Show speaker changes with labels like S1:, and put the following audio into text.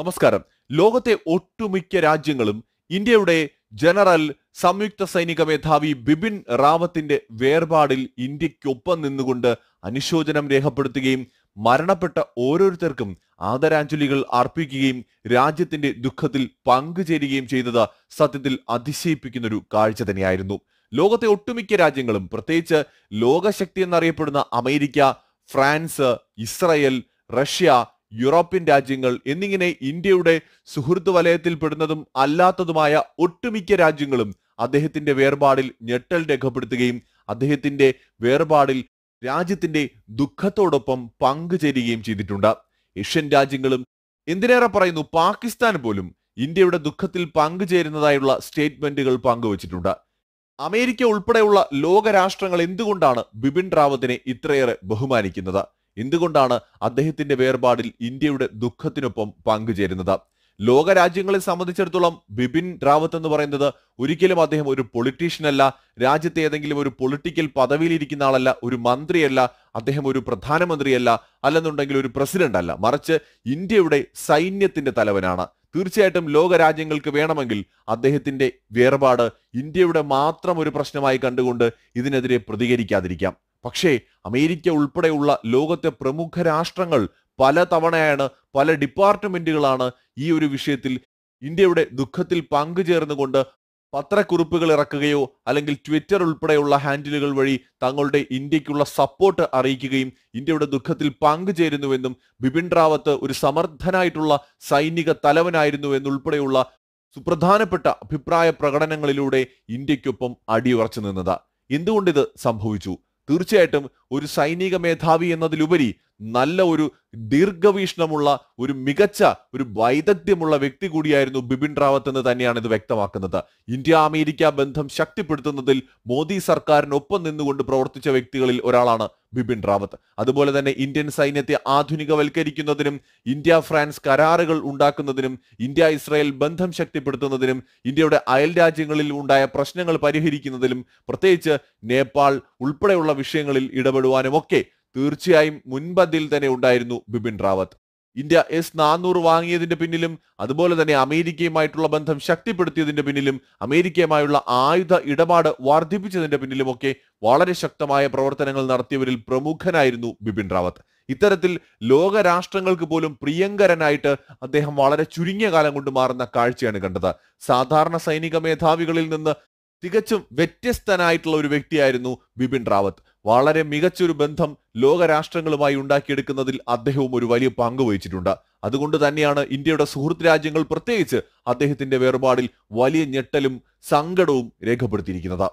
S1: നമസ്കാരം ലോകത്തെ ഒട്ടുമിക്ക രാജ്യങ്ങളും ഇന്ത്യയുടെ ജനറൽ സംയുക്ത സൈനിക മേധാവി ബിപിൻ റാവത്തിന്റെ വേർപാടിൽ ഇന്ത്യക്കൊപ്പം നിന്നുകൊണ്ട് അനുശോചനം രേഖപ്പെടുത്തുകയും മരണപ്പെട്ട ഓരോരുത്തർക്കും ആദരാഞ്ജലികൾ അർപ്പിക്കുകയും രാജ്യത്തിന്റെ ദുഃഖത്തിൽ പങ്കുചേരുകയും ചെയ്തത് സത്യത്തിൽ അതിശയിപ്പിക്കുന്ന ഒരു കാഴ്ച തന്നെയായിരുന്നു ലോകത്തെ ഒട്ടുമിക്ക രാജ്യങ്ങളും പ്രത്യേകിച്ച് ലോകശക്തി എന്നറിയപ്പെടുന്ന America France Israel Russia European രാജ്യങ്ങൾ എന്നിങ്ങനെ ഇന്ത്യയുടെ സുഹൃത്ത് പെടുന്നതും അല്ലാത്തതുമായ ഒട്ടുമിക്ക രാജ്യങ്ങളും അദ്ദേഹത്തിന്റെ വേർപാടിൽ ഞെട്ടൽ രേഖപ്പെടുത്തുകയും അദ്ദേഹത്തിന്റെ വേർപാടിൽ രാജ്യത്തിന്റെ ദുഃഖത്തോടൊപ്പം പങ്കുചേരുകയും ചെയ്തിട്ടുണ്ട് ഏഷ്യൻ രാജ്യങ്ങളും എന്തിനേറെ പറയുന്നു പാകിസ്ഥാൻ പോലും ഇന്ത്യയുടെ ദുഃഖത്തിൽ പങ്കുചേരുന്നതായുള്ള സ്റ്റേറ്റ്മെന്റുകൾ പങ്കുവച്ചിട്ടുണ്ട് അമേരിക്ക ഉൾപ്പെടെയുള്ള ലോകരാഷ്ട്രങ്ങൾ എന്തുകൊണ്ടാണ് ബിപിൻ റാവത്തിനെ ഇത്രയേറെ ബഹുമാനിക്കുന്നത് എന്തുകൊണ്ടാണ് അദ്ദേഹത്തിന്റെ വേർപാടിൽ ഇന്ത്യയുടെ ദുഃഖത്തിനൊപ്പം പങ്കുചേരുന്നത് ലോകരാജ്യങ്ങളെ സംബന്ധിച്ചിടത്തോളം ബിപിൻ റാവത്ത് എന്ന് പറയുന്നത് ഒരിക്കലും അദ്ദേഹം ഒരു പൊളിറ്റീഷ്യൻ അല്ല രാജ്യത്തെ ഏതെങ്കിലും ഒരു പൊളിറ്റിക്കൽ പദവിയിലിരിക്കുന്ന ആളല്ല ഒരു മന്ത്രിയല്ല അദ്ദേഹം ഒരു പ്രധാനമന്ത്രിയല്ല അല്ലെന്നുണ്ടെങ്കിൽ ഒരു പ്രസിഡന്റ് അല്ല മറിച്ച് ഇന്ത്യയുടെ സൈന്യത്തിന്റെ തലവനാണ് തീർച്ചയായിട്ടും ലോകരാജ്യങ്ങൾക്ക് വേണമെങ്കിൽ അദ്ദേഹത്തിന്റെ വേർപാട് ഇന്ത്യയുടെ മാത്രം ഒരു പ്രശ്നമായി കണ്ടുകൊണ്ട് ഇതിനെതിരെ പ്രതികരിക്കാതിരിക്കാം പക്ഷേ അമേരിക്ക ഉൾപ്പെടെയുള്ള ലോകത്തെ പ്രമുഖ രാഷ്ട്രങ്ങൾ പല തവണയാണ് പല ഡിപ്പാർട്ട്മെന്റുകളാണ് ഈ ഒരു വിഷയത്തിൽ ഇന്ത്യയുടെ ദുഃഖത്തിൽ പങ്കുചേർന്നുകൊണ്ട് പത്രക്കുറിപ്പുകൾ ഇറക്കുകയോ അല്ലെങ്കിൽ ട്വിറ്റർ ഉൾപ്പെടെയുള്ള ഹാൻഡിലുകൾ വഴി തങ്ങളുടെ ഇന്ത്യക്കുള്ള സപ്പോർട്ട് അറിയിക്കുകയും ഇന്ത്യയുടെ ദുഃഖത്തിൽ പങ്കുചേരുന്നുവെന്നും ബിപിൻ റാവത്ത് ഒരു സമർത്ഥനായിട്ടുള്ള സൈനിക തലവനായിരുന്നു എന്നുൾപ്പെടെയുള്ള സുപ്രധാനപ്പെട്ട അഭിപ്രായ പ്രകടനങ്ങളിലൂടെ ഇന്ത്യക്കൊപ്പം അടിയുറച്ചു നിന്നത് എന്തുകൊണ്ടിത് സംഭവിച്ചു തീർച്ചയായിട്ടും ഒരു സൈനിക മേധാവി എന്നതിലുപരി നല്ല ഒരു ദീർഘവീക്ഷണമുള്ള ഒരു മികച്ച ഒരു വൈദഗ്ധ്യമുള്ള വ്യക്തി കൂടിയായിരുന്നു ബിപിൻ റാവത്ത് എന്ന് തന്നെയാണ് ഇത് വ്യക്തമാക്കുന്നത് ഇന്ത്യ അമേരിക്ക ബന്ധം ശക്തിപ്പെടുത്തുന്നതിൽ മോദി സർക്കാരിനൊപ്പം നിന്നുകൊണ്ട് പ്രവർത്തിച്ച വ്യക്തികളിൽ ഒരാളാണ് ബിപിൻ റാവത്ത് അതുപോലെ തന്നെ ഇന്ത്യൻ സൈന്യത്തെ ആധുനികവൽക്കരിക്കുന്നതിനും ഇന്ത്യ ഫ്രാൻസ് കരാറുകൾ ഉണ്ടാക്കുന്നതിനും ഇന്ത്യ ഇസ്രായേൽ ബന്ധം ശക്തിപ്പെടുത്തുന്നതിനും ഇന്ത്യയുടെ അയൽ രാജ്യങ്ങളിൽ ഉണ്ടായ പ്രശ്നങ്ങൾ പരിഹരിക്കുന്നതിലും പ്രത്യേകിച്ച് നേപ്പാൾ ഉൾപ്പെടെയുള്ള വിഷയങ്ങളിൽ ഇടപെടുവാനും ഒക്കെ തീർച്ചയായും മുൻപന്തിയിൽ തന്നെ ഉണ്ടായിരുന്നു ബിപിൻ റാവത്ത് ഇന്ത്യ എസ് നാനൂറ് വാങ്ങിയതിന്റെ പിന്നിലും അതുപോലെ തന്നെ അമേരിക്കയുമായിട്ടുള്ള ബന്ധം ശക്തിപ്പെടുത്തിയതിന്റെ പിന്നിലും അമേരിക്കയുമായുള്ള ആയുധ ഇടപാട് വർദ്ധിപ്പിച്ചതിന്റെ പിന്നിലുമൊക്കെ വളരെ ശക്തമായ പ്രവർത്തനങ്ങൾ നടത്തിയവരിൽ പ്രമുഖനായിരുന്നു ബിപിൻ റാവത്ത് ഇത്തരത്തിൽ ലോക രാഷ്ട്രങ്ങൾക്ക് പോലും പ്രിയങ്കരനായിട്ട് അദ്ദേഹം വളരെ ചുരുങ്ങിയ കാലം കൊണ്ട് മാറുന്ന കാഴ്ചയാണ് കണ്ടത് സാധാരണ സൈനിക മേധാവികളിൽ നിന്ന് തികച്ചും വ്യത്യസ്തനായിട്ടുള്ള ഒരു വ്യക്തിയായിരുന്നു ബിപിൻ റാവത്ത് വളരെ മികച്ചൊരു ബന്ധം ലോകരാഷ്ട്രങ്ങളുമായി ഉണ്ടാക്കിയെടുക്കുന്നതിൽ അദ്ദേഹവും ഒരു വലിയ പങ്ക് വഹിച്ചിട്ടുണ്ട് അതുകൊണ്ട് തന്നെയാണ് ഇന്ത്യയുടെ സുഹൃത്ത് രാജ്യങ്ങൾ പ്രത്യേകിച്ച് അദ്ദേഹത്തിന്റെ വേർപാടിൽ വലിയ ഞെട്ടലും സങ്കടവും രേഖപ്പെടുത്തിയിരിക്കുന്നത്